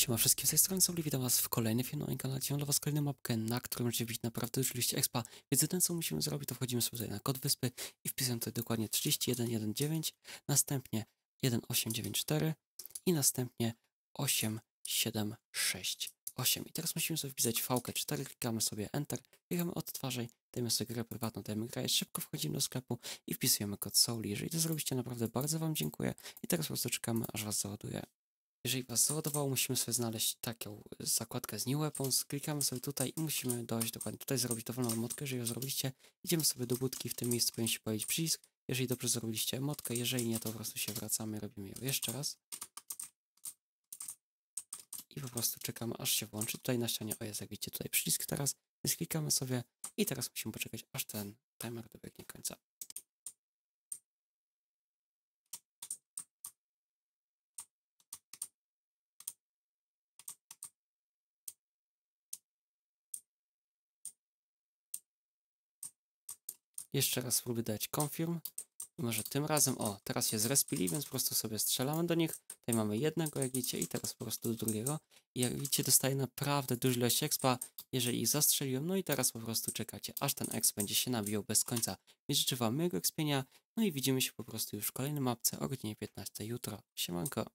Siema wszystkim, z tej strony soli witam was w kolejnym filmie na kanale, mam dla was kolejną mapkę, na której możecie być naprawdę już liście expa, więc ten co musimy zrobić to wchodzimy sobie na kod wyspy i wpisujemy tutaj dokładnie 3119, następnie 1894 i następnie 8768. I teraz musimy sobie wpisać VK4, klikamy sobie Enter, klikamy odtwarzaj, dajemy sobie grę prywatną, dajemy grę, szybko wchodzimy do sklepu i wpisujemy kod soli Jeżeli to zrobicie, naprawdę bardzo wam dziękuję i teraz po prostu czekamy aż was załaduje jeżeli was załadowało, musimy sobie znaleźć taką zakładkę z New Weapons, klikamy sobie tutaj i musimy dojść dokładnie tutaj, zrobić dowolną motkę, jeżeli ją zrobiliście, idziemy sobie do budki, w tym miejscu powinien się pojawić przycisk, jeżeli dobrze zrobiliście motkę, jeżeli nie, to po prostu się wracamy, robimy ją jeszcze raz. I po prostu czekamy, aż się włączy. Tutaj na ścianie, o jest, jak widzicie, tutaj przycisk teraz, więc klikamy sobie i teraz musimy poczekać, aż ten timer dobiegnie końca. Jeszcze raz spróbuję dać confirm. może tym razem, o, teraz się zrespili, więc po prostu sobie strzelamy do nich. Tutaj mamy jednego, jak widzicie, i teraz po prostu do drugiego. I jak widzicie, dostaję naprawdę dużą ilość expa, jeżeli ich zastrzeliłem. No i teraz po prostu czekacie, aż ten exp będzie się nabijał bez końca. Więc życzę wam miłego expienia, no i widzimy się po prostu już w kolejnej mapce o godzinie 15 jutro. Siemanko!